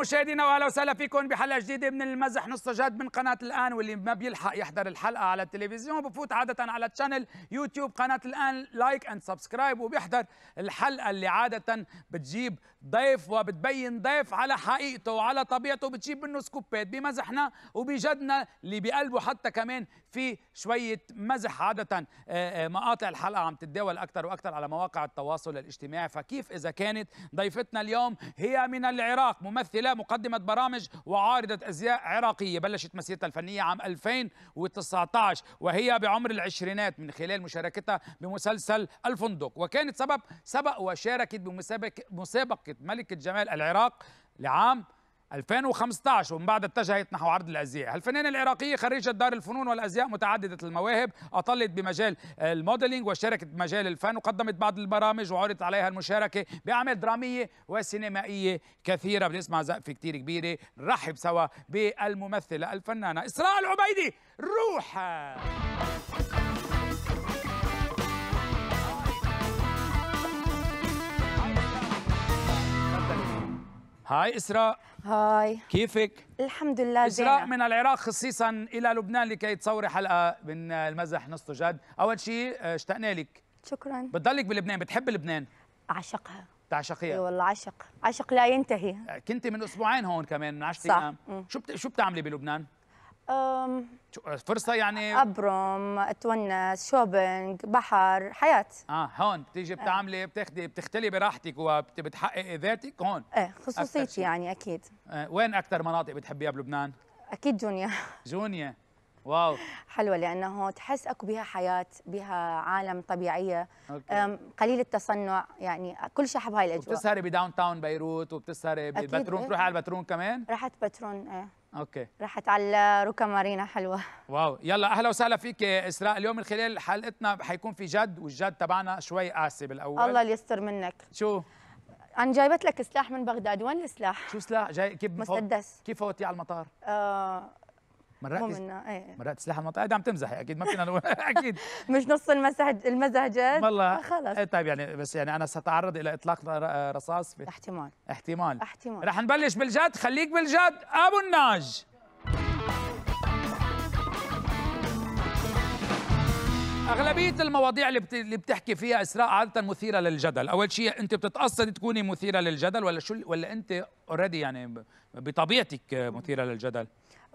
مشاهدينا واهلا وسهلا فيكم بحلقه جديده من المزح نص جد من قناه الان واللي ما بيلحق يحضر الحلقه على التلفزيون بفوت عاده على تشانل يوتيوب قناه الان لايك اند سبسكرايب وبيحضر الحلقه اللي عاده بتجيب ضيف وبتبين ضيف على حقيقته وعلى طبيعته بتجيب منه سكوبات بمزحنا وبجدنا اللي بقلبه حتى كمان في شوية مزح عادة آه، آه، مقاطع الحلقة عم تتداول أكثر وأكثر على مواقع التواصل الاجتماعي فكيف إذا كانت ضيفتنا اليوم هي من العراق ممثلة مقدمة برامج وعارضة أزياء عراقية بلشت مسيرتها الفنية عام 2019 وهي بعمر العشرينات من خلال مشاركتها بمسلسل الفندق وكانت سبب سبق وشاركت بمسابقة مملكة ملكة جمال العراق لعام 2015 ومن بعد اتجهت نحو عرض الازياء، الفنانه العراقيه خريجه دار الفنون والازياء متعدده المواهب، اطلت بمجال الموديلينج وشاركت بمجال الفن وقدمت بعض البرامج وعرضت عليها المشاركه باعمال دراميه وسينمائيه كثيره، بنسمع زقفه كثير كبيره، نرحب سوا بالممثله الفنانه اسراء العبيدي روحها هاي إسراء هاي كيفك؟ الحمد لله إسراء زينة. من العراق خصيصا إلى لبنان لكي تصوري حلقة من المزح نص جد أول شيء آه، اشتقنا لك شكرا بتضلك بلبنان بتحب لبنان؟ أعشقها تعشقيها؟ اي والله عشق عشق لا ينتهي كنت من أسبوعين هون كمان من 10 أيام شو بت... شو بتعملي بلبنان؟ فرصة يعني ابرم اتونس شوبينج بحر حياة اه هون بتيجي آه. بتعملي بتاخدي بتختلي براحتك وبتحققي ذاتك هون ايه خصوصيتي يعني اكيد آه وين أكثر مناطق بتحبيها بلبنان؟ اكيد جونيا جونيا واو حلوه لانه تحس اكو بها حياه بها عالم طبيعيه أوكي. قليل التصنع يعني كل شيء حب هاي الاجواء بتسهري بداون تاون بيروت وبتسهري بالبترون إيه؟ بتروحي على البترون كمان رحت بترون ايه اوكي راحت على روكا مارينا حلوه واو يلا اهلا وسهلا فيك اسراء اليوم من خلال حلقتنا حيكون في جد والجد تبعنا شوي قاسي بالاول الله يستر منك شو انا جايبت لك سلاح من بغداد وين السلاح شو سلاح جاي كيف مسدس كيف فوتي على المطار آه مرات مو منا ايه مرات سلاح المنطقه قاعد عم تمزحي يعني، اكيد ما فينا اكيد مش نص المزهج المزهجات والله آه، خلص ايه طيب يعني بس يعني انا ستعرض الى اطلاق رصاص في احتمال احتمال احتمال رح نبلش بالجد خليك بالجد ابو الناج أغلبية المواضيع اللي, اللي بتحكي فيها إسراء عادة مثيرة للجدل، أول شيء أنت بتتقصد تكوني مثيرة للجدل ولا شو ولا أنت أوريدي يعني بطبيعتك مثيرة للجدل؟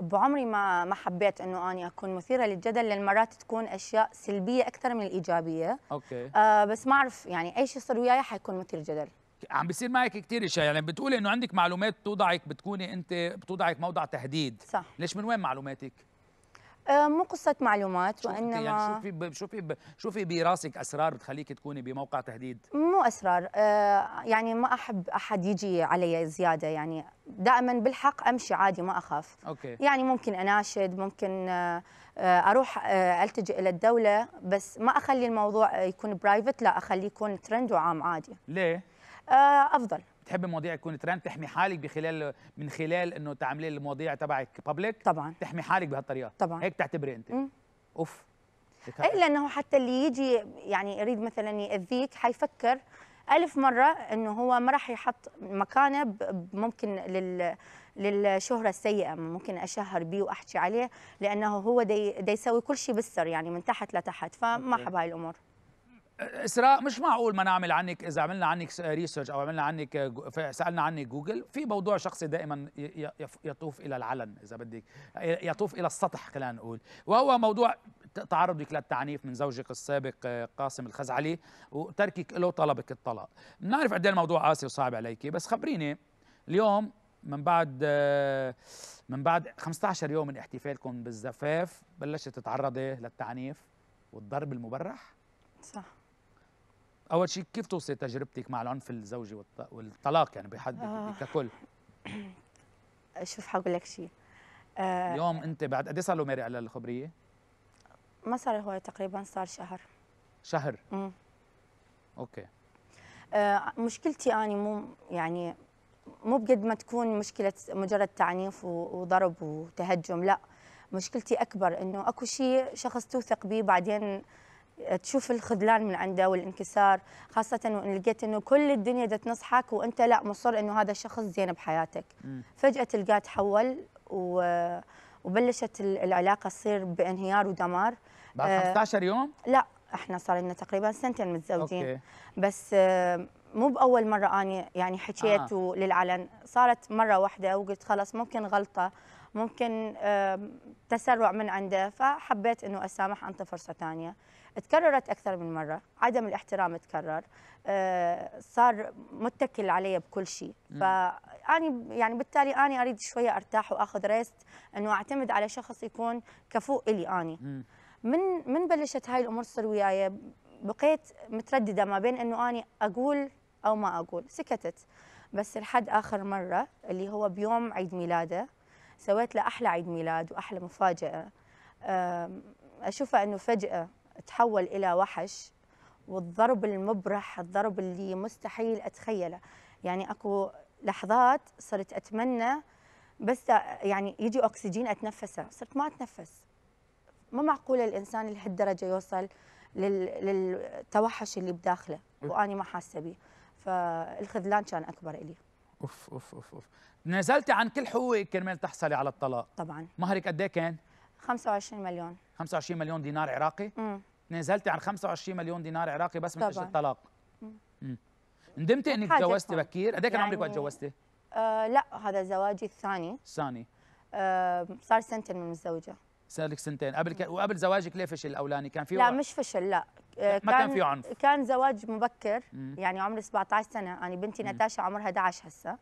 بعمري ما ما حبيت انه اني اكون مثيره للجدل لان مرات تكون اشياء سلبيه اكثر من الايجابيه اوكي آه بس ما اعرف يعني اي شيء يصير وياي حيكون مثير جدل عم بيصير معك كثير اشياء يعني بتقولي انه عندك معلومات بتوضعك بتكوني انت بتوضعك موضع تهديد صح ليش من وين معلوماتك آه، مو قصه معلومات وانما يعني شوفي شوفي شوفي براسك اسرار بتخليك تكوني بموقع تهديد مو اسرار آه، يعني ما احب احد يجي علي زياده يعني دائما بالحق امشي عادي ما اخاف أوكي. يعني ممكن اناشد ممكن آه، اروح التجئ الى الدوله بس ما اخلي الموضوع يكون برايفت لا اخليه يكون ترند وعام عادي ليه افضل بتحبي المواضيع تكون ترند تحمي حالك بخلال من خلال انه تعملي المواضيع تبعك بابليك طبعا تحمي حالك بهالطريقه طبعا هيك بتعتبري انت مم. اوف اي لانه حتى اللي يجي يعني يريد مثلا ياذيك حيفكر ألف مرة أنه هو ما راح يحط مكانه ممكن لل للشهرة السيئة ممكن أشهر بيه وأحكي عليه لأنه هو دي, دي يسوي كل شيء بالسر يعني من تحت لتحت فما حب هاي الأمور اسراء مش معقول ما نعمل عنك اذا عملنا عنك ريسيرش او عملنا عنك سالنا عنك جوجل في موضوع شخصي دائما يطوف الى العلن اذا بدك يطوف الى السطح خلينا نقول وهو موضوع تعرضك للتعنيف من زوجك السابق قاسم الخزعلي وتركك له طلبك الطلاق بنعرف قد إيه الموضوع قاسي وصعب عليك بس خبريني اليوم من بعد من بعد 15 يوم من احتفالكم بالزفاف بلشت تتعرضي للتعنيف والضرب المبرح صح اول شيء كيف توصي تجربتك مع العنف الزوجي والطلاق يعني بحد آه. ككل شوف حقول لك شيء آه اليوم انت بعد قد ايه صار له مارق على الخبريه ما صار هو تقريبا صار شهر شهر امم اوكي آه مشكلتي اني مو يعني مو بقد ما تكون مشكله مجرد تعنيف وضرب وتهجم لا مشكلتي اكبر انه اكو شيء شخص توثق به بعدين تشوف الخذلان من عنده والانكسار خاصة وإن لقيت أنه كل الدنيا دا تنصحك وأنت لا مصر أنه هذا شخص زين بحياتك فجأة تلقاه تحول و... وبلشت العلاقة تصير بانهيار ودمار بعد 15 آه، يوم؟ لا احنا صار لنا تقريبا سنتين متزوجين أوكي. بس آه، مو باول مره اني يعني حكيت آه. للعلن صارت مره واحده وقلت خلاص ممكن غلطه ممكن تسرع من عنده فحبيت انه اسامح انطي فرصه ثانيه تكررت أكثر من مرة عدم الاحترام تكرر آه، صار متكل علي بكل شيء فأني يعني بالتالي اني أريد شوية أرتاح وأخذ ريست أنه أعتمد على شخص يكون كفوء إلي أني من من بلشت هاي الأمور تصير وياي بقيت مترددة ما بين أنه أني أقول أو ما أقول سكتت بس لحد آخر مرة اللي هو بيوم عيد ميلاده سويت له أحلى عيد ميلاد وأحلى مفاجأة اشوفه أنه فجأة تحول إلى وحش والضرب المبرح الضرب اللي مستحيل أتخيله يعني أكو لحظات صرت أتمنى بس يعني يجي أكسجين أتنفسه صرت ما أتنفس ما معقولة الإنسان لهالدرجة يوصل للتوحش اللي بداخله وأني ما حاسة به فالخذلان كان أكبر إلي أوف أوف أوف أوف نزلتي عن كل حقوقك كرمال تحصلي على الطلاق طبعا مهرك قد ايه كان؟ 25 مليون 25 مليون دينار عراقي امم نزلتي عن 25 مليون دينار عراقي بس من اجل الطلاق امم ندمتي انك تجوزتي بكير يعني، قد ايه كان عمرك وقت تجوزتي آه لا هذا زواجي الثاني الثاني آه صار سنتين من متزوجه صار لك سنتين قبل ك... وقبل زواجك ليه فشل الاولاني كان في لا مش فشل لا آه، كان ما كان في عنف كان زواج مبكر مم. يعني عمري 17 سنه يعني بنتي ناتاشا نتاشا عمرها 11 هسه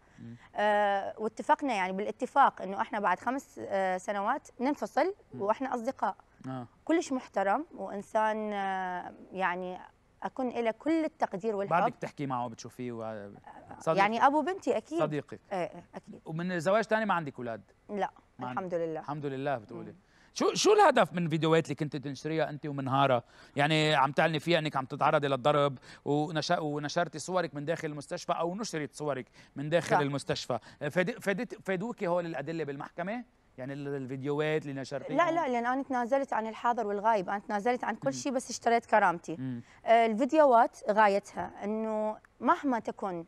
آه واتفقنا يعني بالاتفاق انه احنا بعد خمس آه سنوات ننفصل مم. واحنا اصدقاء آه. كلش محترم وانسان آه يعني اكون له كل التقدير والحب بعدك بتحكي معه بتشوفيه آه، صديق. يعني ابو بنتي اكيد صديقك ايه, إيه، اكيد ومن زواج ثاني ما عندك اولاد لا الحمد لله الحمد لله بتقولي مم. شو شو الهدف من الفيديوهات اللي كنت تنشريها انت ومنهاره يعني عم تعلني فيها انك عم تتعرضي للضرب ونشرتي صورك من داخل المستشفى او نشرت صورك من داخل صح. المستشفى فادت فادوكي هول الادله بالمحكمه يعني الفيديوهات اللي نشرتيها لا لا لان انا تنازلت عن الحاضر والغايب انا تنازلت عن كل شيء بس اشتريت كرامتي آه، الفيديوهات غايتها انه مهما تكن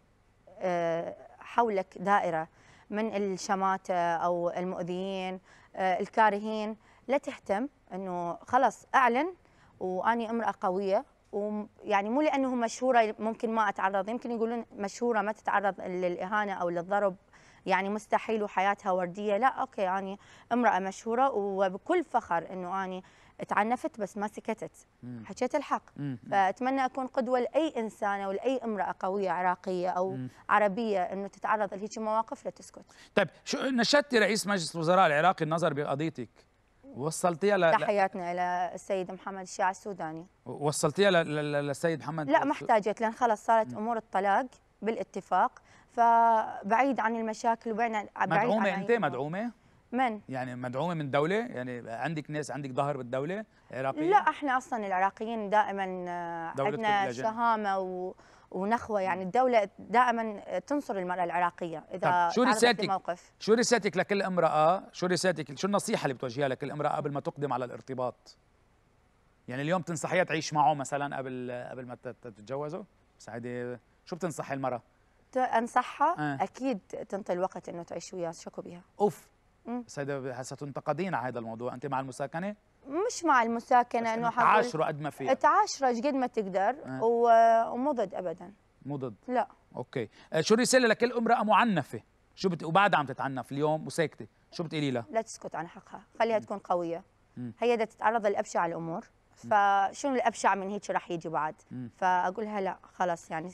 آه، حولك دائره من الشماته او المؤذيين آه، الكارهين لا تهتم انه خلص اعلن واني امراه قويه ويعني مو لانه مشهوره ممكن ما اتعرض يمكن يقولون مشهوره ما تتعرض للاهانه او للضرب يعني مستحيل وحياتها ورديه لا اوكي اني امراه مشهوره وبكل فخر انه اني تعنفت بس ما سكتت حكيت الحق مم. فاتمنى اكون قدوه لاي انسانه ولاي امراه قويه عراقيه او مم. عربيه انه تتعرض لهيك مواقف لا تسكت. طيب شو نشدتي رئيس مجلس الوزراء العراقي النظر بقضيتك وصلتيها ل... تحياتنا الى السيد محمد الشيعة السوداني وصلتيها ل... ل... للسيد محمد لا ما احتاجت لان خلص صارت امور الطلاق بالاتفاق فبعيد عن المشاكل وبعيد عن مدعومه انت مدعومه؟ من؟ يعني مدعومه من دوله؟ يعني عندك ناس عندك ظهر بالدوله عراقيين؟ لا احنا اصلا العراقيين دائما آه، عندنا شهامه و ونخوه يعني الدوله دائما تنصر المراه العراقيه اذا شو رسالتك موقف. شو رسالتك لكل امراه شو رسالتك شو النصيحه اللي بتوجهيها لكل امراه قبل ما تقدم على الارتباط يعني اليوم تنصحيها تعيش معه مثلا قبل قبل ما تتجوزه سعيده شو بتنصحي المراه انصحها أه. اكيد تنطي الوقت انه تعيش وياه شكو بيها اوف سيدة هسه تنتقدين على هذا الموضوع انت مع المساكنه مش مع المساكنه انه حقول تعاشروا قد ما فيها تعاشروا قد ما تقدر أه. ومو ضد ابدا مو ضد لا اوكي آه، شو الرساله لكل امراه معنفه شو بت... وبعد عم تتعنف اليوم وساكته شو بتقولي لها لا تسكت عن حقها خليها م. تكون قويه م. هي بدها تتعرض لابشع الامور فشنو الابشع من هيك رح يجي بعد فاقولها لا خلص يعني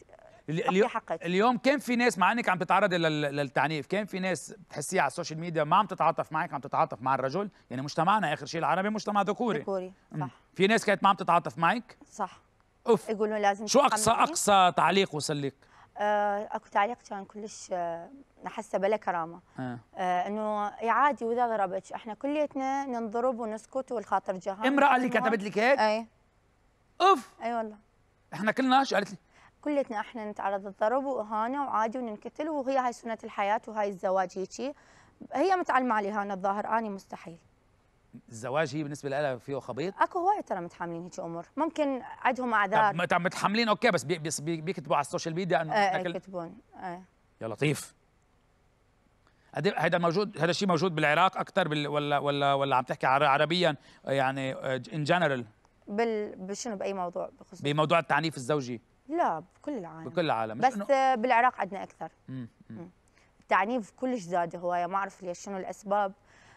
اليوم اليوم كان في ناس مع انك عم تتعرضي للتعنيف كان في ناس بتحسيها على السوشيال ميديا ما عم تتعاطف معك عم تتعاطف مع الرجل يعني مجتمعنا اخر شيء العربي مجتمع ذكوري ذكوري أمم. صح في ناس كانت ما عم تتعاطف معك صح اوف يقولوا لازم شو اقصى اقصى تعليق وصل لك آه، اكو تعليق كان كلش آه، نحسه بلا كرامه آه. آه، انه عادي واذا ضربك احنا كليتنا ننضرب ونسكت والخاطر جهه امراه اللي كتبت لك هيك اي اوف اي والله احنا كلنا قالت لي كلتنا احنا نتعرض للضرب واهانه وعادي وننقتل وهي هاي سنه الحياه وهاي الزواج هيجي هي متعلمه عليها انا الظاهر اني مستحيل الزواج هي بالنسبه لها فيه خبيط اكو هواي ترى متحاملين هيك امور ممكن عندهم اعذار طب متحاملين اوكي بس بيكتبوا بي بي بي على السوشيال ميديا انه ايه, إيه، يكتبون ايه يا لطيف هذا موجود هذا الشيء موجود بالعراق اكثر بال ولا ولا ولا عم تحكي عربيا يعني ان آه، جنرال بال بشنو باي موضوع بخصوص بموضوع التعنيف الزوجي لا بكل العالم بكل العالم بس إنو... آه، بالعراق عندنا اكثر التعنيف كلش زاد هوايه ما اعرف ليش شنو الاسباب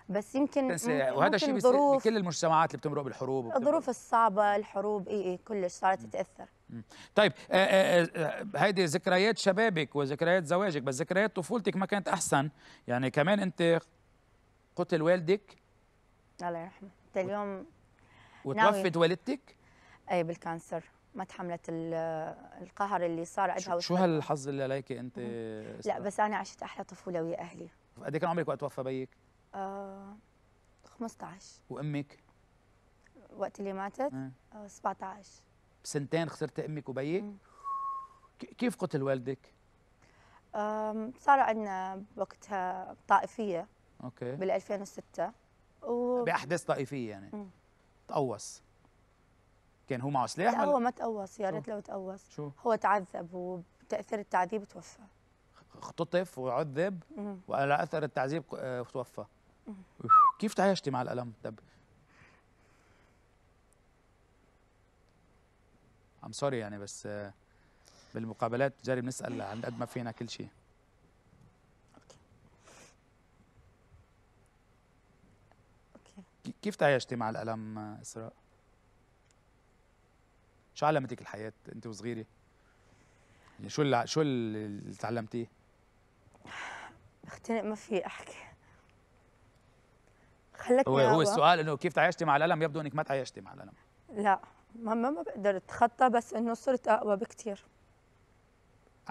بس يمكن وهذا الشيء بيصير بكل المجتمعات اللي بتمرق بالحروب الظروف الصعبه الحروب اي اي كلش صارت مم. تتاثر طيب آه، آه، هيدي ذكريات شبابك وذكريات زواجك بس ذكريات طفولتك ما كانت احسن يعني كمان انت قتل والدك الله يرحمه اليوم وتوفت والدتك اي بالكانسر ما تحملت القهر اللي صار عندها شو هالحظ اللي عليك انت لا بس انا عشت احلى طفوله ويا اهلي قد إيه كان عمرك وقت توفى بيك؟ آه 15 وامك؟ وقت اللي ماتت آه 17 آه، بسنتين خسرت امك وبيك؟ كيف قتل والدك؟ آه صار عندنا وقتها طائفيه اوكي بال 2006 و... باحداث طائفيه يعني مم. تقوص كان هو معه سلاح لا هو ما تقوص يا ريت لو تقوص شو؟ هو تعذب وبتاثير التعذيب توفى اختطف وعذب وعلى اثر التعذيب آه، توفى كيف تعايشتي مع الالم طب ام سوري يعني بس آه، بالمقابلات جاري بنسال عن قد ما فينا كل شيء كيف تعايشتي مع الالم آه، اسراء شو علمتك الحياه انت وصغيره؟ يعني شو اللي شو اللي تعلمتيه؟ اختنق ما في احكي خلتني هو هو السؤال انه كيف تعايشتي مع الالم يبدو انك ما تعايشتي مع الالم لا ما ما بقدر اتخطى بس انه صرت اقوى بكثير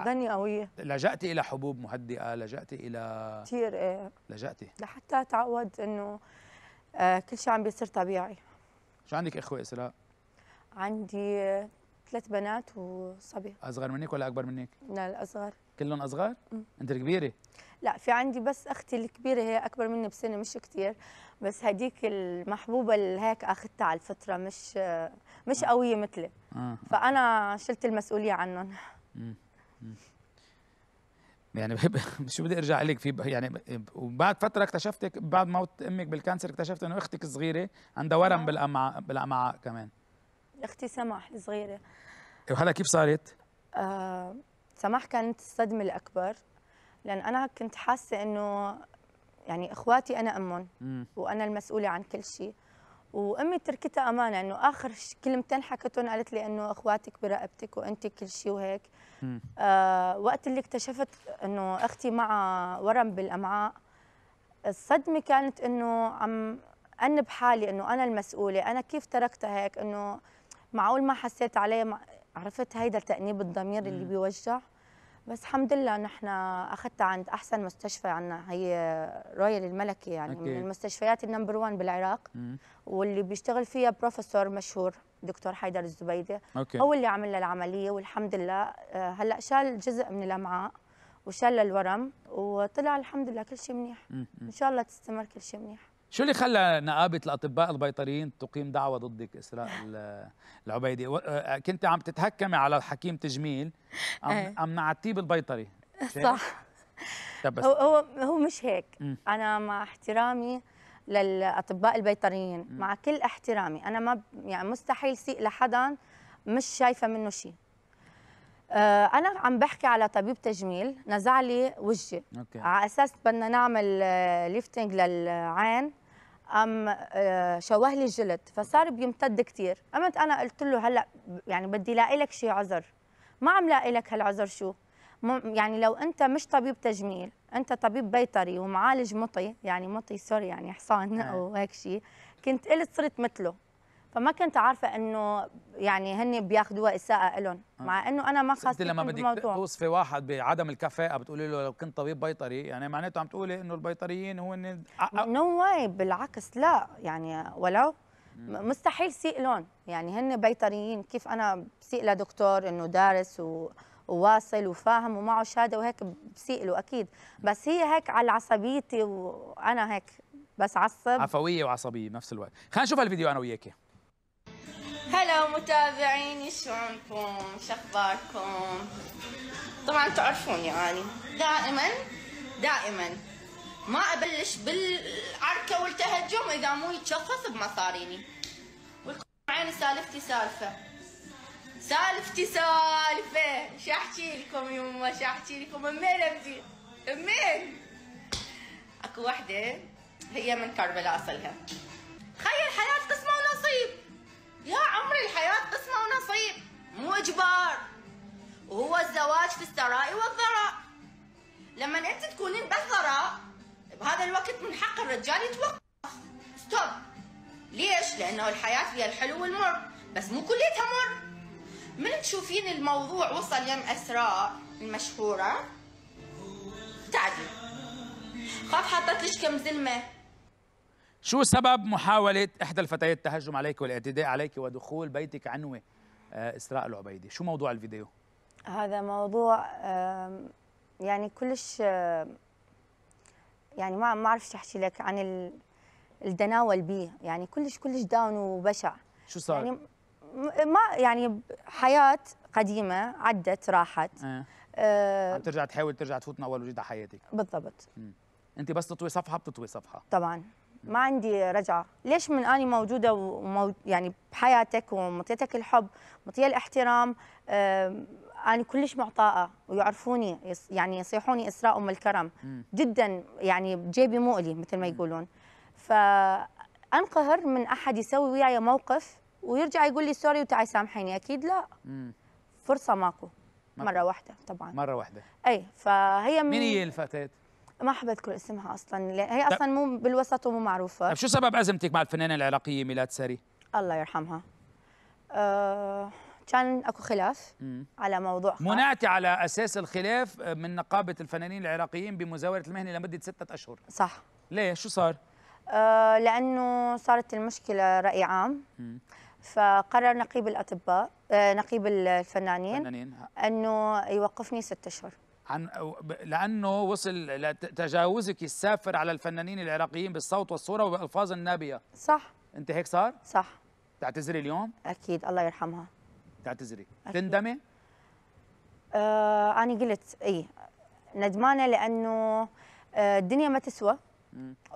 بني آه. قوية لجأتي إلى حبوب مهدئة، لجأتي إلى كثير إيه لجأتي لحتى أتعود إنه آه كل شيء عم بيصير طبيعي شو عندك إخوة إسراء؟ عندي ثلاث بنات وصبي اصغر منك ولا اكبر منك؟ لا الاصغر كلهم اصغر؟ مم. انت الكبيره؟ لا في عندي بس اختي الكبيره هي اكبر مني بسنه مش كثير بس هديك المحبوبه اللي هيك اخذتها على الفطره مش مش آه. قويه مثلي آه،, آه. فانا شلت المسؤوليه عنهم مم. مم. يعني شو بدي ارجع لك في يعني وبعد فتره اكتشفتك بعد موت امك بالكانسر اكتشفت انه اختك الصغيره عندها ورم آه. بالامعاء بالامعاء كمان اختي سماح الصغيره إيه، وهلا كيف صارت؟ آه سماح كانت الصدمه الاكبر لان انا كنت حاسه انه يعني اخواتي انا امهم وانا المسؤوله عن كل شيء وامي تركتها امانه انه اخر كلمتين حكتهم قالت لي انه اخواتك برقبتك وانت كل شيء وهيك آه وقت اللي اكتشفت انه اختي مع ورم بالامعاء الصدمه كانت انه عم انب حالي انه انا المسؤوله انا كيف تركتها هيك انه معقول ما حسيت عليه عرفت هيدا تأنيب الضمير اللي بيوجع بس الحمد لله نحن اخذتها عند احسن مستشفى عندنا هي رويال الملكي يعني أكيد. من المستشفيات النمبر 1 بالعراق مم. واللي بيشتغل فيها بروفيسور مشهور دكتور حيدر الزبيدي أوكي. هو اللي عمل لها العمليه والحمد لله آه، هلا شال جزء من الامعاء وشال الورم وطلع الحمد لله كل شيء منيح مم. ان شاء الله تستمر كل شيء منيح شو اللي خلى نقابه الاطباء البيطريين تقيم دعوه ضدك اسراء العبيدي آه، كنت عم تتهكمي على حكيم تجميل عم عم نعتيه بالبيطري صح طب بس. هو هو مش هيك م. انا مع احترامي للاطباء البيطريين م. مع كل احترامي انا ما ب... يعني مستحيل سيء لحدا مش شايفه منه شيء آه، انا عم بحكي على طبيب تجميل نزع لي وجهي على اساس بدنا نعمل ليفتنج آه، للعين ام آه، شوه لي الجلد فصار بيمتد كثير قمت انا قلت له هلا يعني بدي لاقي لك شيء عذر ما عم لاقي لك هالعذر شو يعني لو انت مش طبيب تجميل انت طبيب بيطري ومعالج مطي يعني مطي سوري يعني حصان او نعم. هيك شيء كنت قلت صرت مثله فما كنت عارفه انه يعني هن بياخذوها اساءه لهم آه. مع انه انا ما خاصه لما بدك توصفي واحد بعدم الكفاءه بتقولي له لو كنت طبيب بيطري يعني معناته عم تقولي انه البيطريين هو إن... نو واي بالعكس لا يعني ولو مستحيل سيء لهم يعني هن بيطريين كيف انا بسيء لدكتور انه دارس و... وواصل وفاهم ومعه شهاده وهيك بسيء له اكيد بس هي هيك على عصبيتي وانا هيك بس عصب عفويه وعصبيه بنفس الوقت خلينا نشوف هالفيديو انا وياكي هلا متابعيني شلونكم شخباركم طبعا تعرفوني يعني دائما دائما ما ابلش بالعركه والتهجم اذا مو يتشخص بمصاريني ولكم عيني سالفتي سالفه سالفتي سالفه شو احكي لكم يما شو احكي لكم امين ابدي امين اكو وحده هي من كربلاء اصلها تخيل حياه قسمه ونصيب يا عمري الحياة قسمة ونصيب مو إجبار وهو الزواج في الثراء والضراء لما أنت تكونين بالضراء بهذا الوقت من حق الرجال يتوقف ستوب ليش؟ لأنه الحياة فيها الحلو والمر بس مو كليتها مر من تشوفين الموضوع وصل يم أسراء المشهورة تعدي خاف حطت لك كم زلمة شو سبب محاولة إحدى الفتيات التهجم عليك والاعتداء عليك ودخول بيتك عنوة آه، إسراء العبيدي شو موضوع الفيديو؟ هذا موضوع يعني كلش يعني ما ما اعرف احكي لك عن الدناول بي يعني كلش كلش داون وبشع شو صار؟ يعني ما يعني حياة قديمة عدت راحت آه. آه عم ترجع تحاول ترجع تفوت من اول وجديد على حياتك بالضبط انت بس تطوي صفحة بتطوي صفحة طبعا ما عندي رجعه ليش من اني موجوده ومو يعني بحياتك ومطيتك الحب مطيه الاحترام أنا كلش معطاءة ويعرفوني يعني يصيحوني إسراء أم الكرم جدا يعني جيبي مو إلي مثل ما يقولون فأنقهر من أحد يسوي وياي موقف ويرجع يقول لي سوري وتعي سامحيني أكيد لا فرصة ماكو مرة, مرة واحدة طبعا مرة واحدة أي فهي من مين هي الفتاة؟ ما حابه اسمها اصلا هي اصلا مو بالوسط ومو معروفه طيب، شو سبب ازمتك مع الفنانه العراقيه ميلاد ساري الله يرحمها أه كان اكو خلاف مم. على موضوع منعتي على اساس الخلاف آه، من نقابه الفنانين العراقيين بمزاوله المهنه لمده ستة اشهر صح ليه شو صار أه لانه صارت المشكله راي عام مم. فقرر نقيب الاطباء آه، نقيب الفنانين فنانين. انه يوقفني ست اشهر عن لانه وصل لتجاوزك السافر على الفنانين العراقيين بالصوت والصوره وبالالفاظ النابيه صح انت هيك صار صح تعتذري اليوم اكيد الله يرحمها تعتذري تندمي آه انا قلت اي ندمانه لانه آه الدنيا ما تسوى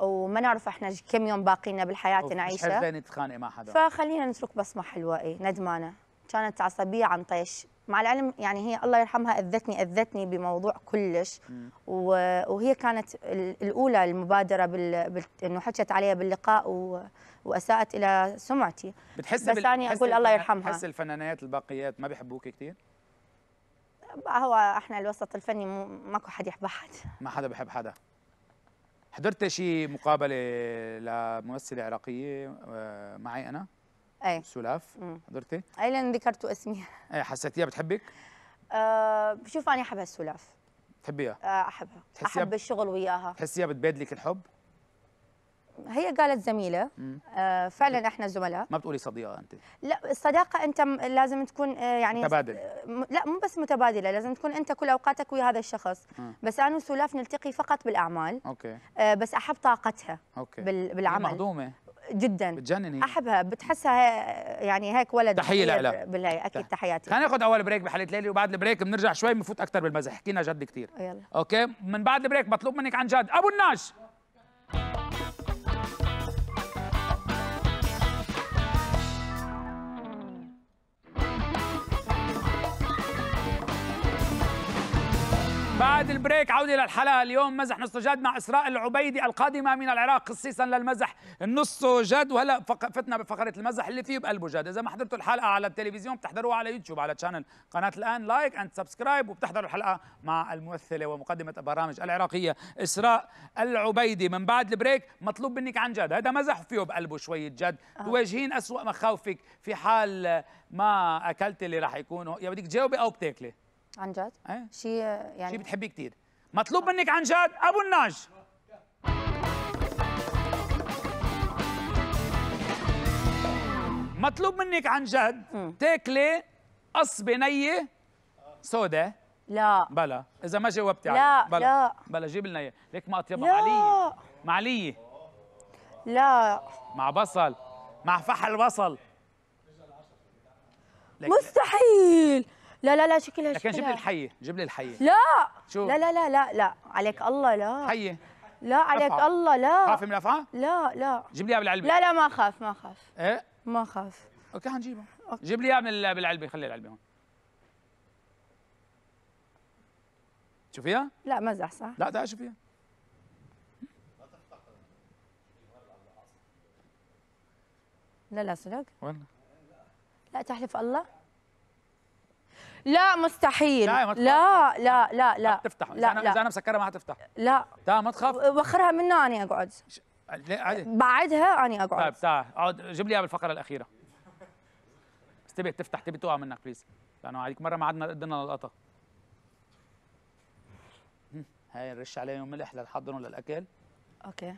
وما نعرف احنا كم يوم باقينا بالحياه نعيشها مش حابه نتخانق مع حدا فخلينا نترك بصمه حلوه اي ندمانه كانت عصبيه عن طيش مع العلم يعني هي الله يرحمها اذتني اذتني بموضوع كلش وهي كانت الاولى المبادره بال... بال... انه حكت عليها باللقاء و... واساءت الى سمعتي بتحس بس بال... اقول الله يرحمها بتحس الفنانات الباقيات ما بيحبوك كثير؟ هو احنا الوسط الفني مو ماكو حد يحب حد ما حدا بحب حدا حضرت شي مقابله لممثله عراقيه آه، معي انا؟ أي. سلاف حضرتي اي لان ذكرتوا اسمي اي حسيتيها بتحبك؟ أه بشوف انا احب هالسلاف تحبيها؟ أه احبها احب الشغل وياها تحسيها بتبادلك الحب؟ هي قالت زميله آه فعلا احنا زملاء ما بتقولي صديقه انت لا الصداقه انت لازم تكون آه، يعني متبادله آه، لا مو بس متبادله لازم تكون انت كل اوقاتك ويا هذا الشخص م. بس انا وسلاف نلتقي فقط بالاعمال اوكي آه بس احب طاقتها اوكي بالعمل مهضومه جدا بتجنني احبها بتحسها يعني هيك ولد تحيه لالا بالله اكيد تحياتي خلينا ناخذ اول بريك بحلقه ليلي وبعد البريك بنرجع شوي بنفوت اكثر بالمزح حكينا جد كثير يلا اوكي من بعد البريك مطلوب منك عن جد ابو الناش بعد البريك عودة للحلقة اليوم مزح نص جد مع إسراء العبيدي القادمة من العراق خصيصا للمزح نص جد وهلا فتنا بفقرة المزح اللي فيه بقلبه جد إذا ما حضرتوا الحلقة على التلفزيون بتحضروها على يوتيوب على تشانل قناة الآن لايك أند سبسكرايب وبتحضروا الحلقة مع الممثلة ومقدمة البرامج العراقية إسراء العبيدي من بعد البريك مطلوب منك عن جد هذا مزح فيه بقلبه شوية جد آه. تواجهين أسوأ مخاوفك في حال ما أكلت اللي راح يكون يا بدك تجاوبي أو بتاكلي عن جد؟ ايه شيء يعني شيء بتحبيه كثير مطلوب منك عن جد ابو الناج مطلوب منك عن جد تاكلي قصبه نيه سوداء لا بلا اذا ما جاوبتي لا بلا لا بلا جيب لنا اياه ليك ما اطيبها معليه معليه لا مع بصل مع فحل بصل مستحيل لا لا لا شكلها شكلها لكن جيب لي الحيه جيب لي الحيه لا شو لا لا لا لا لا عليك الله لا حيه لا عليك أفعى. الله لا خافي من أفعال؟ لا لا جيب لي اياها بالعلبه لا لا ما خاف ما خاف ايه ما خاف اوكي حنجيبها جيب لي اياها بالعلبه خلي العلبه هون شوفيها؟ لا مزح صح؟ لا تعال شوفيها لا لا صدق والله لا تحلف الله لا مستحيل لا لا لا لا لا تفتح اذا انا اذا انا مسكرها ما حتفتح لا تعال ما تخاف وخرها منها اني اقعد بعدها اني اقعد طيب تعال اقعد جيب لي اياها بالفقره الاخيره بس تبي تفتح تبي تقع منك بليز لانه هذيك مره ما عدنا قدنا للقطه هاي نرش عليهم ملح للحضن للاكل اوكي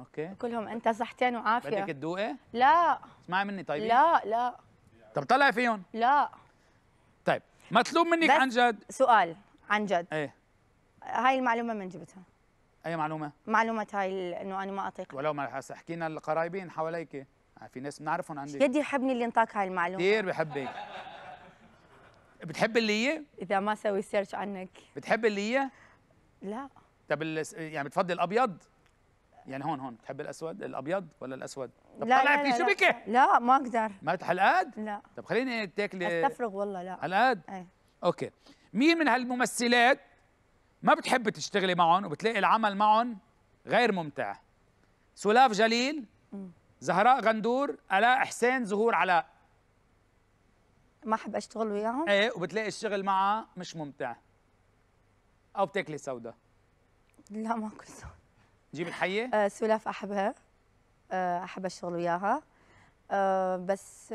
اوكي كلهم انت صحتين وعافيه بدك تدوقي؟ لا اسمعي مني طيب لا لا طب طلعي فيهم لا مطلوب منك عن جد سؤال عن جد ايه هاي المعلومه من جبتها اي معلومه معلومه هاي انه انا ما اطيق ولو ما حكينا احكي لنا القرايبين حواليك آه، في ناس بنعرفهم عندي قد يحبني اللي انطاك هاي المعلومه كثير بحبك بتحب اللي هي؟ اذا ما سوي سيرش عنك بتحب اللي هي؟ لا طب يعني بتفضل الابيض؟ يعني هون هون تحب الاسود الابيض ولا الاسود طب لا طلعت لي شبكه لا ما اقدر ما حلقات لا طب خليني تاكلي استفرغ والله لا حلقات ايه اوكي مين من هالممثلات ما بتحب تشتغلي معهم وبتلاقي العمل معهم غير ممتع سلاف جليل زهراء غندور الاء حسين زهور علاء ما احب اشتغل وياهم ايه وبتلاقي الشغل معها مش ممتع او بتاكلي سوداء لا ما اكل سوداء جيب الحيه أه سولف احبها آه، احب اشتغل وياها أه بس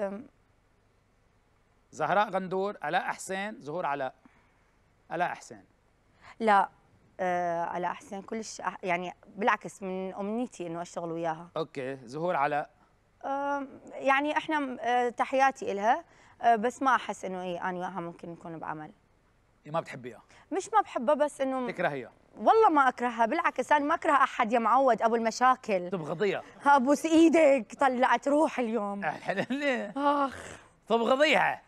زهراء غندور علاء احسان زهور علاء علاء احسان لا آه علاء احسان كلش يعني بالعكس من امنيتي انه اشتغل وياها اوكي زهور علاء آه يعني احنا آه تحياتي لها آه بس ما احس انه إيه انا وياها ممكن نكون بعمل إيه، ما بتحبيها مش ما بحبها بس انه تكرهيها والله ما اكرهها بالعكس انا ما اكره احد يا معود ابو المشاكل تبغضيها ابوس ايدك طلعت روح اليوم ليه؟ اخ تبغضيها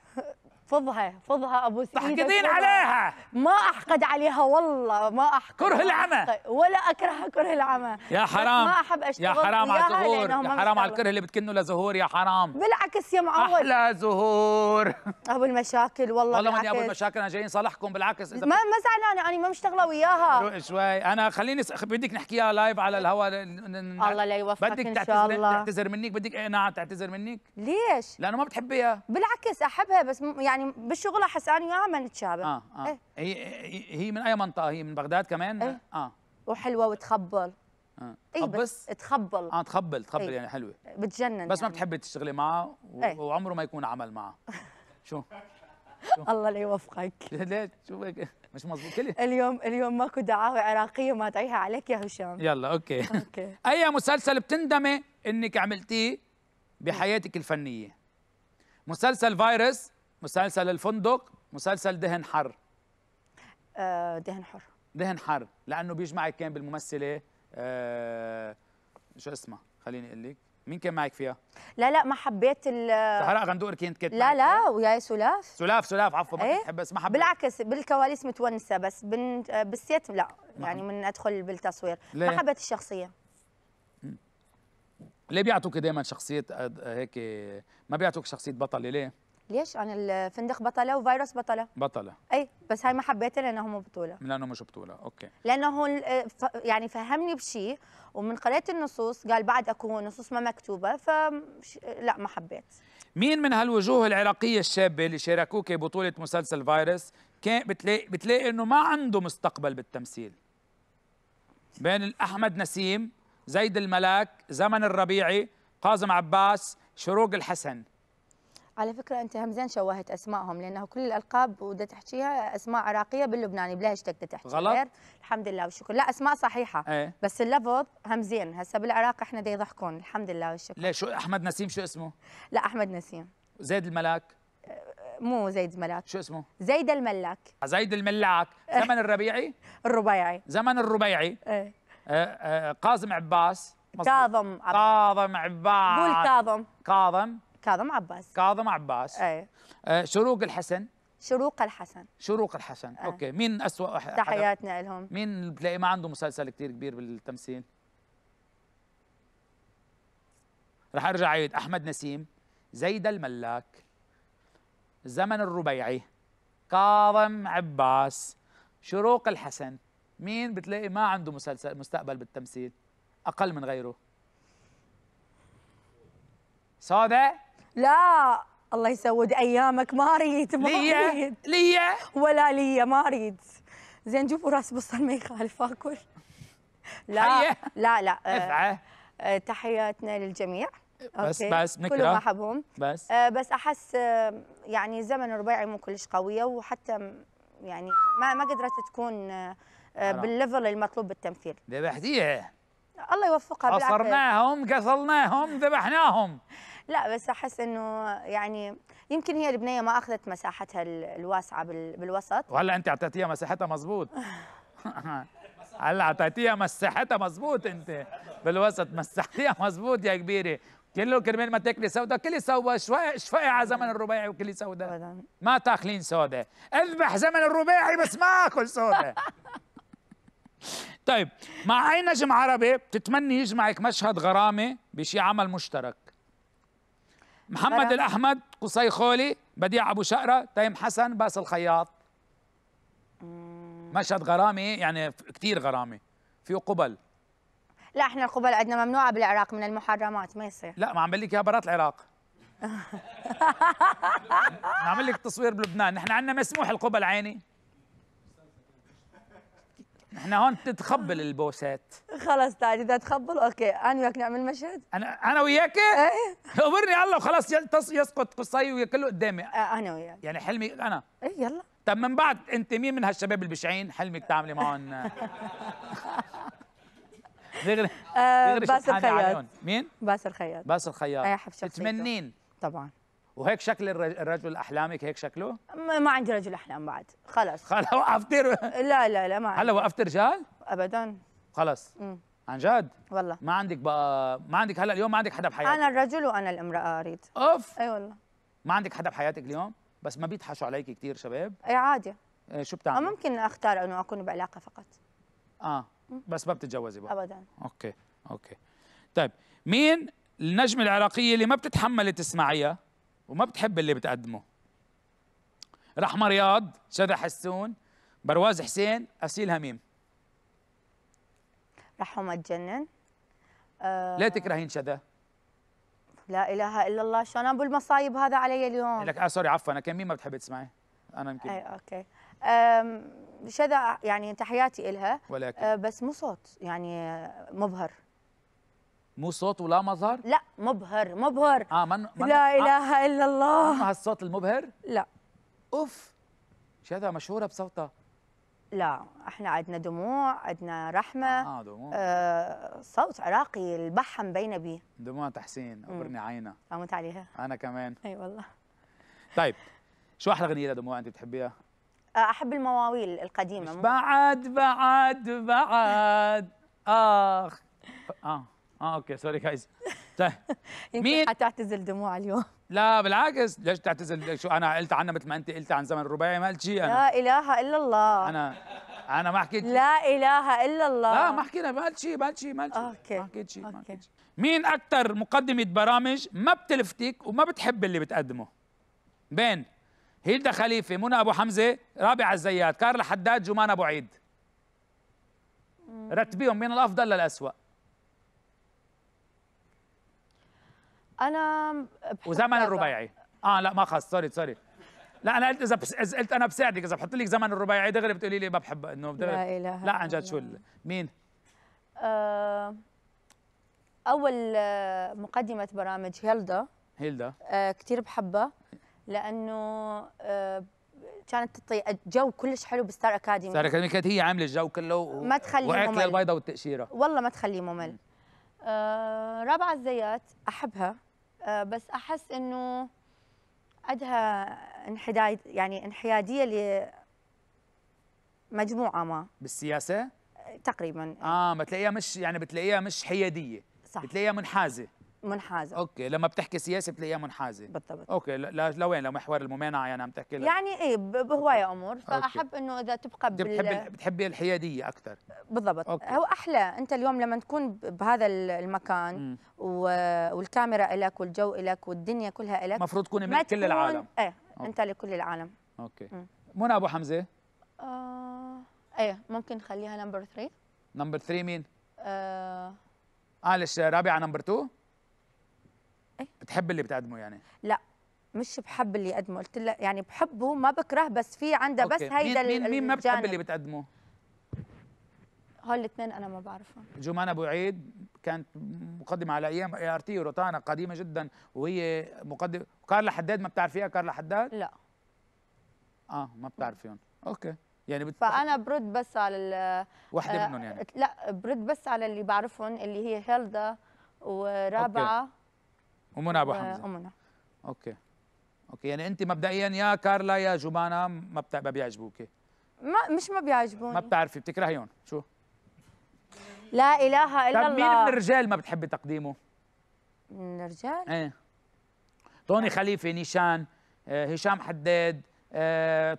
فضها فضها ابو سعيد تحقدين عليها ما احقد عليها والله ما احقد كره العمى طيب، ولا اكره كره العمى يا حرام ما احب اشتغل يا حرام على الزهور يا حرام على الكره اللي بتكنه لزهور يا حرام بالعكس يا معود احلى زهور ابو المشاكل والله والله ماني ابو المشاكل انا جايين صالحكم بالعكس إذا ما ما زعلانه انا ما مشتغله وياها شوي انا خليني س... بدك نحكيها لايف على الهواء الله لا يوفقك بدك ان شاء الله تعتذر منك بدك نعم تعتذر منك ليش؟ لانه ما بتحبيها بالعكس احبها بس يعني يعني بالشغل احس انا وياها ما نتشابه آه آه. إيه؟ هي هي من اي منطقه هي من بغداد كمان إيه؟ اه وحلوه وتخبل آه. إيه بس تخبل اه تخبل تخبل إيه؟ يعني حلوه بتجنن بس يعني. ما بتحبي تشتغلي معه و... إيه؟ وعمره ما يكون عمل معه شو الله لا يوفقك ليش شو بك مش مزبوط كلي اليوم اليوم ماكو دعاوى عراقيه ما تعيها عليك يا هشام يلا اوكي اوكي اي مسلسل بتندمي انك عملتيه بحياتك الفنيه مسلسل فيروس مسلسل الفندق مسلسل دهن حر آه، دهن حر دهن حر لانه بيجمعك كان بالممثله آه شو اسمها خليني اقول لك مين كان معك فيها؟ لا لا ما حبيت ال زهراء غندور كانت كاتبه لا لا وياي سلاف سلاف سلاف عفوا ما ايه؟ بحب بس ما حبيت بالعكس بالكواليس متونسه بس آه، بالسيت لا يعني من ادخل بالتصوير ليه؟ ما حبيت الشخصيه ليه بيعطوك دائما شخصيه آه، هيك ما بيعطوك شخصيه بطل ليه؟ ليش عن الفندق بطله وفيروس بطله بطله اي بس هاي ما حبيتها لانه مو بطوله لانه مش بطوله اوكي لانه آه، يعني فهمني بشيء ومن قريت النصوص قال بعد اكو نصوص ما مكتوبه ف لا ما حبيت مين من هالوجوه العراقيه الشابه اللي شاركوك بطوله مسلسل فيروس كان بتلاقي بتلاقي انه ما عنده مستقبل بالتمثيل بين احمد نسيم زيد الملاك زمن الربيعي قازم عباس شروق الحسن على فكرة أنت همزين شوهت أسمائهم لأنه كل الألقاب ودا تحكيها أسماء عراقية باللبناني بلا هاشتاج تحكي غلط غير. الحمد لله والشكر لا أسماء صحيحة ايه؟ بس اللفظ همزين هسه بالعراق إحنا دي يضحكون الحمد لله والشكر ليه شو أحمد نسيم شو اسمه؟ لا أحمد نسيم زيد الملاك مو زيد الملاك شو اسمه؟ زيد الملاك زيد الملاك إيه. زمن الربيعي؟ الربيعي زمن الربيعي ايه آه آه قازم عباس كاظم عباس كاظم عباس قول كاظم كاظم كاظم عباس كاظم عباس اي آه شروق الحسن شروق الحسن شروق الحسن آه. اوكي مين اسوء تحياتنا لهم مين بتلاقي ما عنده مسلسل كثير كبير بالتمثيل رح ارجع اعيد احمد نسيم زيد الملاك زمن الربيعي كاظم عباس شروق الحسن مين بتلاقي ما عنده مسلسل مستقبل بالتمثيل اقل من غيره صادق لا الله يسود ايامك ما اريد ما اريد ليا ولا ليا ما اريد زين جيبوا راس بصل ما يخالف اكل لا حية. لا لا آه،, آه تحياتنا للجميع بس أوكي. بس نكره كلهم احبهم بس آه بس احس آه، يعني زمن ربيعي مو كلش قويه وحتى يعني ما ما قدرت تكون آه، بالليفل المطلوب بالتمثيل ذبحتيها الله يوفقها بالعافيه قصرناهم قصلناهم ذبحناهم لا بس احس انه يعني يمكن هي البنيه ما اخذت مساحتها الواسعه بالوسط وهلا انت اعطيتيها مساحتها مزبوط هلا اعطيتيها مساحتها مزبوط انت بالوسط مساحتيها مزبوط يا كبيره كله كرمال ما تاكلي سوداء كلي سوداء شوي شوي على زمن الرباعي وكلي سوداء ما تاكلين سوداء اذبح زمن الرباعي بس ما اكل سوداء طيب مع اي نجم عربي بتتمني يجمعك مشهد غرامه بشي عمل مشترك محمد الاحمد قصي خولي بديع ابو شقره تيم حسن باس الخياط مشهد غرامي يعني كثير غرامي فيه قبل لا احنا القبل عندنا ممنوعه بالعراق من المحرمات ما يصير لا ما عم بقول لك اياها برات العراق نعمل لك تصوير بلبنان نحن عندنا مسموح القبل عيني احنا هون تتخبل البوسات خلص تعالي اذا تخبل اوكي انا وياك نعمل مشهد انا انا وياك ايه امرني الله وخلاص يسقط قصي وكله قدامي آه، انا وياك يعني حلمي انا ايه يلا طب من بعد انت مين من هالشباب البشعين حلمك تعملي معهم آه. دغري آه، دغري باسل خياط مين باسل خياط باسل خياط حب إيه، حبشة تتمنين طبعا وهيك شكل الرجل احلامك هيك شكله؟ ما عندي رجل احلام بعد خلص خلص وقفت لا لا لا ما عندي. هلا وقفت رجال؟ ابدا خلص مم. عن جد؟ والله ما عندك بقى ما عندك هلا اليوم ما عندك حدا بحياتك انا الرجل وانا الامراه اريد اوف اي والله ما عندك حدا بحياتك اليوم؟ بس ما بيضحشوا عليك كثير شباب؟ اي عادي شو بتعمل؟ ممكن اختار انه اكون بعلاقه فقط اه مم. بس ما بتتجوزي بقى ابدا اوكي اوكي طيب مين النجمه العراقيه اللي ما بتتحمل تسمعيها؟ وما بتحب اللي بتقدمه رحمة رياض شذا حسون برواز حسين أسيل هميم رحمة تجنن أه ليه تكرهين شذا؟ لا اله الا الله شلون ابو المصايب هذا علي اليوم لك اه سوري عفوا انا كان مين ما بتحبي تسمعي انا يمكن اي اوكي شذا يعني تحياتي الها ولكن أه بس مو صوت يعني مبهر مو صوت ولا مظهر لا مبهر مبهر اه من, من لا آه اله الا الله اما هالصوت المبهر لا اوف شذا مشهوره بصوتها لا احنا عندنا دموع عندنا رحمه اه دموع آه صوت عراقي البحه مبينه بيه دموع تحسين عبرني عينه قامت آه، عليها انا كمان اي أيوة والله طيب شو احلى اغنيه لدموع انت بتحبيها آه، احب المواويل القديمه بعد بعد بعد اخ اه اه اوكي سوري جايز طيب مين حتعتزل دموع اليوم لا بالعكس ليش تعتزل شو انا قلت عنها مثل ما انت قلت عن زمن الرباعي ما قلت شيء انا لا اله الا الله انا انا ما حكيت لا اله الا الله لا ما حكينا ما قلت شيء ما قلت شيء ما شيء اوكي ما حكيت شيء مين اكثر مقدمه برامج ما بتلفتك وما بتحب اللي بتقدمه بين هيلدا خليفه منى ابو حمزه رابع الزيات كارل حداد جمان ابو عيد رتبيهم من الافضل للاسوأ انا وزمن الربيعي اه لا ما خص سوري سوري لا انا قلت اذا بس... قلت انا بساعدك اذا بحط لك زمن الرباعي دغري بتقولي لي ما بحب انه لا اله لا عن جد شو مين؟ آه اول آه، مقدمه برامج هيلدا هيلدا آه كثير بحبها لانه آه كانت تطي جو كلش حلو بستار اكاديمي ستار اكاديمي كانت هي عامله الجو كله و... ما تخليه ممل واكل البيضه والتقشيره والله ما تخليه ممل آه رابعه الزيات احبها آه، بس احس انه عندها انحداد يعني انحياديه لمجموعه ما بالسياسه؟ تقريبا اه بتلاقيها مش يعني بتلاقيها مش حياديه صح بتلاقيها منحازه منحازه اوكي لما بتحكي سياسه بتلاقيها منحازه بالضبط اوكي ل... لوين لمحور الممانعه يعني عم تحكي يعني ايه بهوايه امور فاحب انه اذا تبقى بال... بتحب بتحبي الحياديه اكثر بالضبط أوكي. هو احلى انت اليوم لما تكون بهذا المكان و... والكاميرا لك والجو لك والدنيا كلها لك المفروض تكوني من كل العالم ايه أوكي. انت لكل العالم اوكي منى ابو حمزه آه... ايه ممكن نخليها نمبر 3 نمبر 3 مين؟ آه معلش آه، رابعه نمبر 2 بتحب اللي بتقدمه يعني لا مش بحب اللي يقدمه قلت لك يعني بحبه ما بكره بس في عنده بس هيدا مين مين, مين ما بتحب اللي بتقدمه هول الاثنين انا ما بعرفهم جمان ابو عيد كانت مقدمه على ايام اي ار تي روتانا قديمه جدا وهي مقدمه كارلا حداد ما بتعرفيها كارلا حداد لا اه ما بتعرفيهم اوكي يعني بت... فانا برد بس على ال وحده آه، منهم يعني لا برد بس على اللي بعرفهم اللي هي هيلدا ورابعه أوكي. ومنى ابو آه، حمزه ومنى اوكي اوكي يعني انت مبدئيا يا كارلا يا جمانة ما بتع... ما بيعجبوكي ما مش ما بيعجبوني ما بتعرفي بتكرهيهم شو لا اله الا طيب، الله مين من الرجال ما بتحبي تقديمه من الرجال ايه طوني خليفه نيشان آه، هشام حداد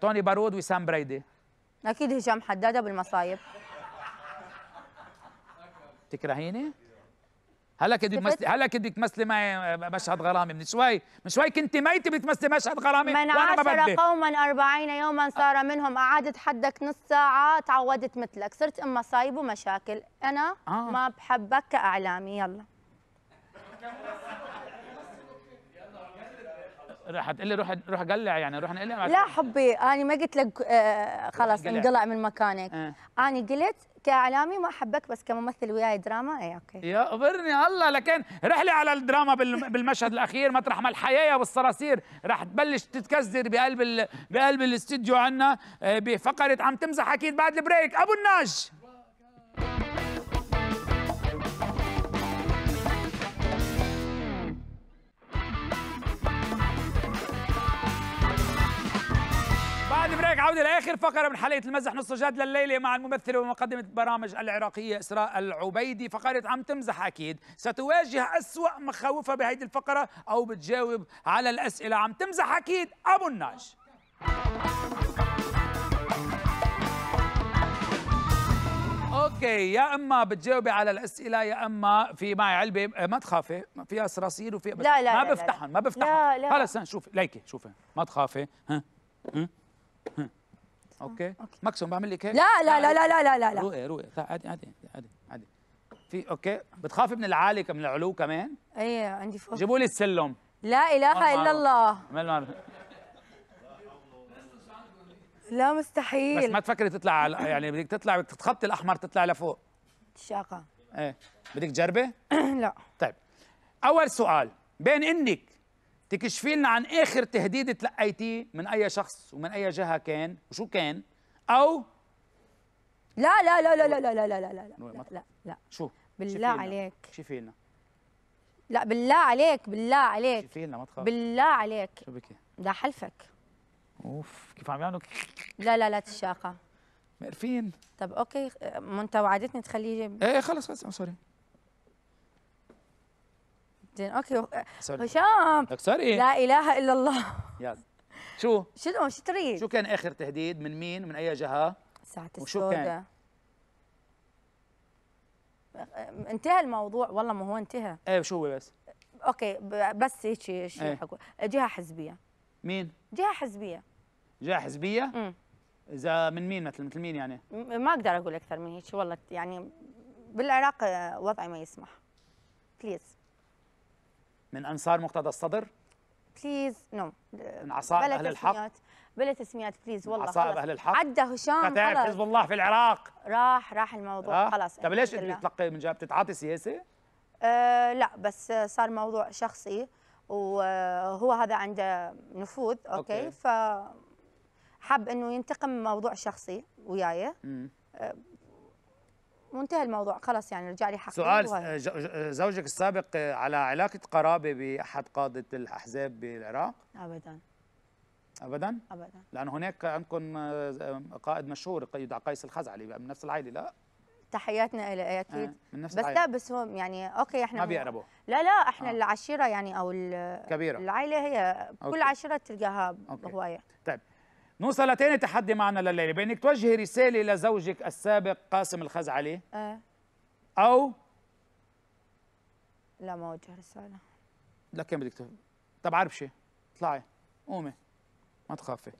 طوني آه، بارود وسام بريدي اكيد هشام حداد ابو المصايب تكرهيني هلا كنت بتمثلي هلا كنت بتمثلي معي آه، مشهد غرامي من شوي من شوي كنت ميتة بتمثلي مشهد غرامي من عاشر قوما أربعين يوما آه. صار منهم أعادت حدك نص ساعة تعودت مثلك صرت ام مصايب ومشاكل أنا آه. ما بحبك كإعلامي يلا رح تقلي روح روح قلع يعني روح نقلع لا حبي انا ما قلت لك آه، خلص انقلع من مكانك انا قلت كاعلامي ما احبك بس كممثل وياي دراما اي اوكي يا قبرني الله لكن رحلي على الدراما بالمشهد الاخير مطرح ما الحياه والصراصير راح تبلش تتكسر بقلب بقلب الاستديو عنا آه، بفقره عم تمزح اكيد بعد البريك ابو النج لك عودة لآخر فقرة من حلقة المزح نص جاد لليله مع الممثلة ومقدمة برامج العراقية إسراء العبيدي فقرة عم تمزح أكيد ستواجه أسوأ مخاوفها بهيدي الفقرة أو بتجاوب على الأسئلة عم تمزح أكيد أبو الناج اوكي يا اما بتجاوبي على الاسئله يا اما في معي علبه آه، ما تخافي فيها صراصير وفيها لا لا ما بفتحهم ما بفتحهم خلص شوفي ليكي شوفي ما تخافي ها ها اوكي ماكسيموم بعمل لك هيك لا لا لا لا لا لا لا رؤية رؤية عادي عادي عادي عادي في اوكي بتخافي من العالي من العلو كمان؟ ايه عندي فوق جيبوا لي السلم لا اله الا الله لا مستحيل بس ما تفكري تطلع على يعني بدك تطلع بدك تتخطي الاحمر تطلع لفوق شاقة ايه بدك تجربي؟ لا طيب اول سؤال بين انك تكشفي لنا عن اخر تهديد تلقيتيه من اي شخص ومن اي جهه كان وشو كان او لا لا لا لا لا لا لا لا لا لا لا لا شو بالله عليك شوفي لنا لا بالله عليك بالله عليك شوفي لنا ما تخاف بالله عليك شو بكي ده حلفك اوف كيف عم يعملوا لا لا لا تشاقه مقرفين طب اوكي ما انت وعدتني تخليه ايه خلص خلص سوري زين اوكي هشام لك سوري لا اله الا الله يلا شو؟ شنو شو تريد؟ شو كان اخر تهديد؟ من مين؟ من اي جهه؟ ساعة وشو كان؟ انتهى الموضوع والله ما هو انتهى ايه شو هو بس؟ اوكي بس هيك شيء ايه؟ جهه حزبيه مين؟ جهه حزبيه جهه حزبيه؟ امم اذا من مين مثل مثل مين يعني؟ ما اقدر اقول اكثر من هيك والله يعني بالعراق آه، وضعي ما يسمح بليز من انصار مقتدى الصدر بليز نو من عصائب اهل الحق بلا تسميات بليز والله عصائب اهل الحق عدى هشام تعرف حزب الله في العراق راح راح الموضوع راح. آه. خلاص طيب ليش انت تلقي من جاب بتتعاطي سياسه؟ أه لا بس صار موضوع شخصي وهو هذا عنده نفوذ اوكي, أوكي. ف انه ينتقم موضوع شخصي وياي وانتهى الموضوع خلص يعني رجع لي حقي سؤال آه، آه، زوجك السابق آه، على علاقه قرابه باحد قاده الاحزاب بالعراق؟ ابدا ابدا؟ ابدا لانه هناك عندكم قائد مشهور يدعى قيس الخزعلي من نفس العائله لا؟ تحياتنا إلى اكيد آه من نفس بس العائلة. لا بس هو يعني اوكي احنا ما بيقربوا لا لا احنا آه. العشيره يعني او الكبيره العائله هي كل أوكي. عشيره تلقاها هوايه طيب نوصل لتاني تحدي معنا لليلة بأنك توجهي رسالة لزوجك السابق قاسم الخزعلي ايه أو لا ما وجه رسالة لا كان بدك تف... طب عربشي اطلعي قومي ما تخافي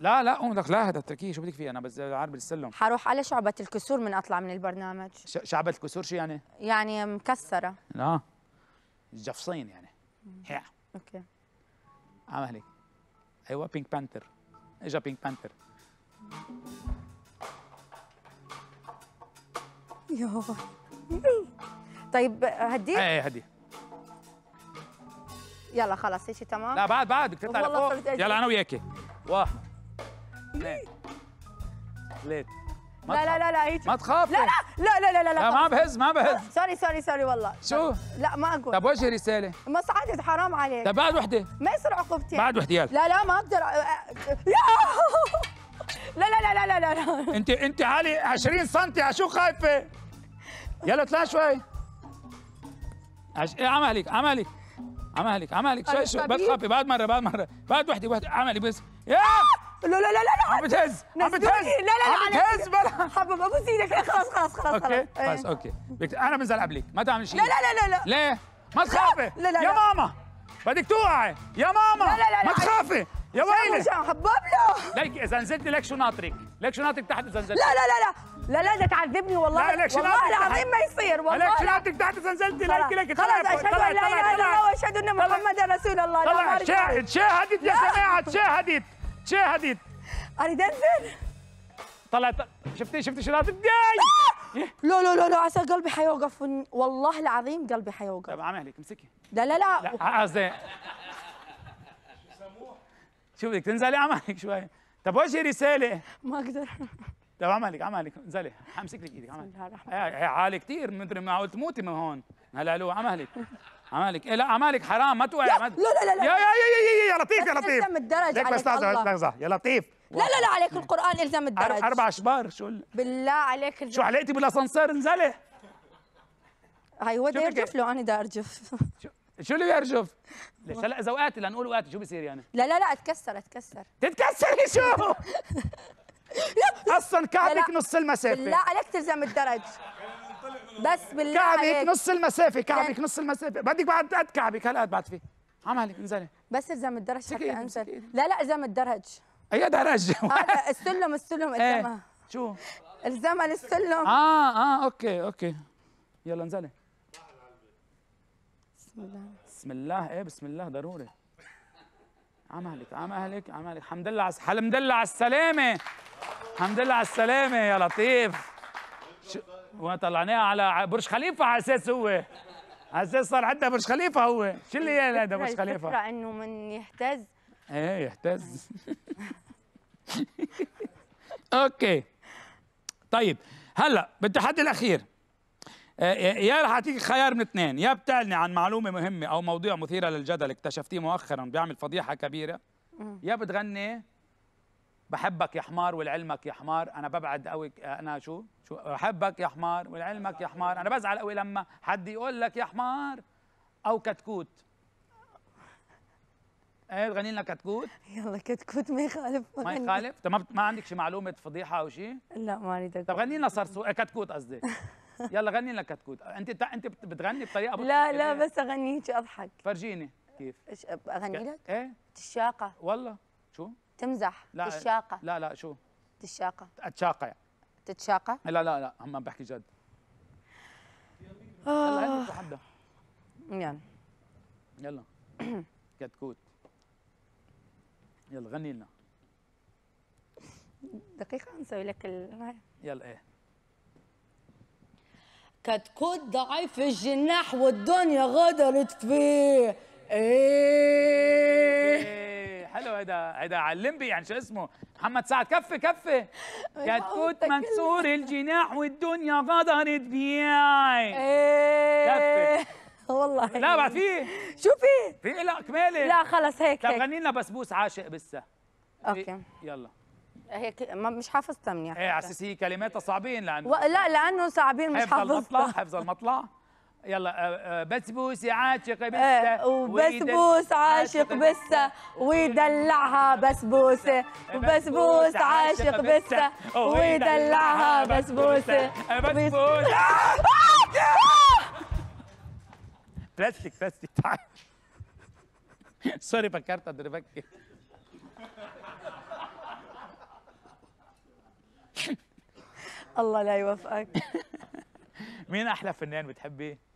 لا لا قومي لك لا هذا اتركيه شو بدك فيه انا بس عربي السلم حروح على شعبة الكسور من اطلع من البرنامج ش... شعبة الكسور شو يعني؟ يعني مكسرة لا جفصين يعني اوكي عم اهلك ايوه بينك بانثر اجا بينك بانثر يوه طيب هديه؟ ايه, إيه، هديه يلا خلاص هيك تمام لا بعد بعد بدك تطلع يلا انا وياكي واحد اثنين ثلاثة لا لا لا لا هيك ما تخافي لا لا لا لا لا لا ما بهز ما بهز سوري سوري سوري والله شو؟ لا ما اقول طب وجه رساله ما صعدت حرام عليك طب بعد وحده ما يصير عقوبتي بعد وحده يلا لا لا ما اقدر لا لا لا لا لا لا انت انت علي 20 سم على شو خايفه؟ يلا اطلع شوي عش... ايه عملك عملك عملك عملك شوي شوي بتخافي بعد مره بعد مره بعد وحده وحده عملي بس يا لا لا لا لا عم بتهز عم بتهز لا لا لا عم بتهز بلا حبب ابوس ايدك خلاص خلاص خلاص اوكي خلاص اوكي انا بنزل قبلك ما تعمل شيء لا لا لا لا ليه؟ ما تخافي لا لا يا ماما بدك توقعي يا ماما لا لا لا ما تخافي يا ويلي حبب له ليك اذا نزلت لك شو ناطرك ليك شو ناطرك تحت اذا نزلت لا لا لا لا لا لا لا تعذبني والله لا لك والله العظيم ما يصير والله لك شو ناطرك تحت اذا نزلت ليك ليك خلاص اشهد ان لا اله الا الله واشهد ان محمدا رسول الله طلع شاهد شاهدت يا سماعه شاهدت شاهدت اري دنفر طلعت شفتي شفتي شنات جاي آه! لا لا لا لا عسى قلبي حيوقف والله العظيم قلبي حيوقف طيب عم امسكي لا لا لا قصدي آه، آه، شو بدك تنزلي عمالك شوي طيب وجهي رساله ما اقدر طيب عمالك عمالك انزلي حمسك لك ايدك عمالك عالي كثير مدري معقول تموتي من هون هلا لو عمالك عمالك إيه لا عمالك حرام ما توقع لا لا لا لا يا يا يا يا, يا يا, لطيف يا لطيف الزم الدرج عليك بس لحظه يا لطيف لا لا لا عليك القران الزم الدرج اربع شبار شو بالله عليك الزم. شو علقتي بالاسانسير انزلي هاي هو بده يرجف إيه؟ له انا بدي ارجف شو اللي يرجف؟ ليش هلا اذا وقعت لنقول وقعت شو بصير يعني؟ لا لا لا اتكسر اتكسر تتكسري شو؟ لا اصلا كعبك نص المسافه لا عليك تلزم الدرج بس بالله كعبك نص المسافه كعبك نص المسافه بدك بعد قد كعبك هلا قد بعد في عمالك انزلي بس اذا متدرج حتى انزل لا لا اذا متدرج اي أيوة، درج هذا السلم السلم إيه، قدامها شو الزمن السلم اه اه اوكي اوكي يلا انزلي بسم الله بسم الله ايه بسم الله ضروري عمالك عمالك عمالك حمد لله على الحمد لله على السلامه الحمد لله على السلامه يا لطيف وطلعناها على برج خليفه على اساس هو على اساس صار عندنا برج خليفه هو شو اللي هي هذا برج خليفه الفكره انه من يهتز ايه يهتز اوكي طيب هلا بالتحدي الاخير آه، آه، يا رح اعطيك خيار من اثنين يا بتعلني عن معلومه مهمه او موضوع مثيره للجدل اكتشفتيه مؤخرا بيعمل فضيحه كبيره يا بتغني بحبك يا حمار ولعلمك يا حمار انا ببعد قوي انا شو شو بحبك يا حمار ولعلمك يا حمار انا بزعل قوي لما حد يقول لك يا حمار او كتكوت ايه تغني لنا كتكوت يلا كتكوت ما يخالف ما يخالف انت ما, ما عندك شي معلومه فضيحه او شيء لا ما اريد طب غني لنا صرصور إيه كتكوت قصدي يلا غني لنا كتكوت انت انت بتغني بطريقه لا لا يعني؟ بس اغني هيك اضحك فرجيني كيف اغني لك ايه الشاقه والله شو تمزح لا تشاقه لا لا شو تشاقه اتشاقه تتشاقه لا لا لا هم بحكي جد آه. يلا يلا يلا كتكوت يلا غني لنا دقيقة نسوي لك ال يلا ايه كتكوت ضعيف الجناح والدنيا غدرت فيه ايه, إيه. حلو هيدا هيدا علمبي يعني شو اسمه محمد سعد كفي كفي كتكوت مكسور الجناح والدنيا غدرت بياي إيه. كفي والله لا بعد في شو في؟ في لا كمالي لا خلص هيك طب غني لنا بسبوس عاشق بسا اوكي إيه، يلا هيك مش حافظتها منيح ايه على اساس هي كلماتها صعبين لانه لا لانه صعبين مش حافظتها حفظ المطلع حفظ المطلع يلا أه، أه، بسبوس عاشق بسه أه، وبسبوس عاشق بسه ويدلعها بسبوسه وبسبوس عاشق بسه ويدلعها بسبوسه بسبوس بلاستيك بلاستيك تعال سوري فكرت اضربك الله لا يوفقك مين احلى فنان بتحبيه؟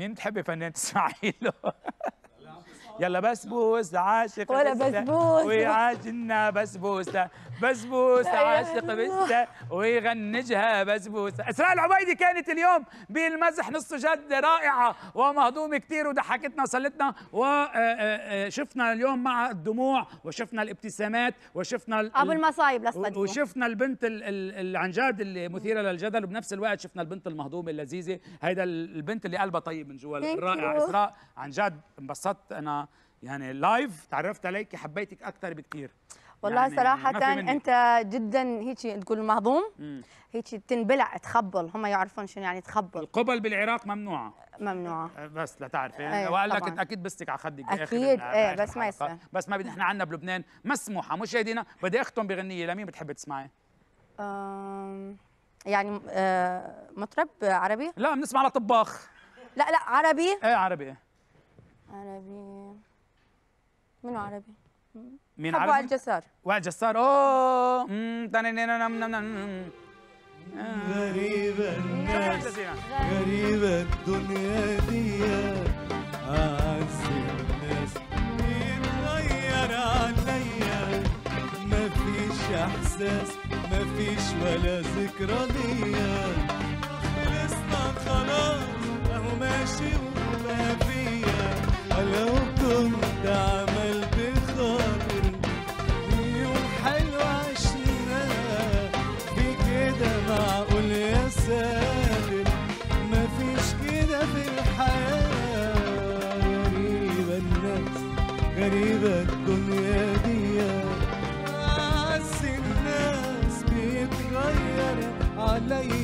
مين بتحبي فنان تسمعي له يلا بسبوس عاشق ولا بسبوس ويعاجلنا بسبوسه بسبوسه عاشق بسه ويغنجها بسبوسه اسراء العبيدي كانت اليوم بالمزح نص جد رائعه ومهضومه كثير وضحكتنا وسلتنا وشفنا آه، آه، آه، اليوم مع الدموع وشفنا الابتسامات وشفنا ابو المصايب لصدقوا وشفنا البنت اللي عن جد المثيره للجدل وبنفس الوقت شفنا البنت المهضومه اللذيذه هيدا البنت اللي قلبها طيب من جوا الرائعه اسراء عن جد انبسطت انا يعني اللايف تعرفت عليك حبيتك اكثر بكثير والله يعني صراحة انت جدا هيك تقول مهضوم هيك تنبلع تخبل هم يعرفون شنو يعني تخبل القبل بالعراق ممنوعة ممنوعة بس لا تعرفي يعني أيه وقال لك اكيد بستك على خدك اكيد ايه بس ما يصير بس ما بدنا احنا عندنا بلبنان مسموحة مشاهدينا بدي اختم بغنية لمين بتحبي تسمعي؟ يعني آه، مطرب عربي؟ لا بنسمع لطباخ لا لا عربي؟ ايه عربي عربي من عربي؟ مين عربي؟ وائل جسار وائل جسار اوه غريبة نعم. الناس غريبة الدنيا دي أعز الناس بيتغير عليا مفيش إحساس مفيش ولا ذكرى ليا خلصنا خلاص أهو ماشي وما فيا ولو كنت عم Gracias.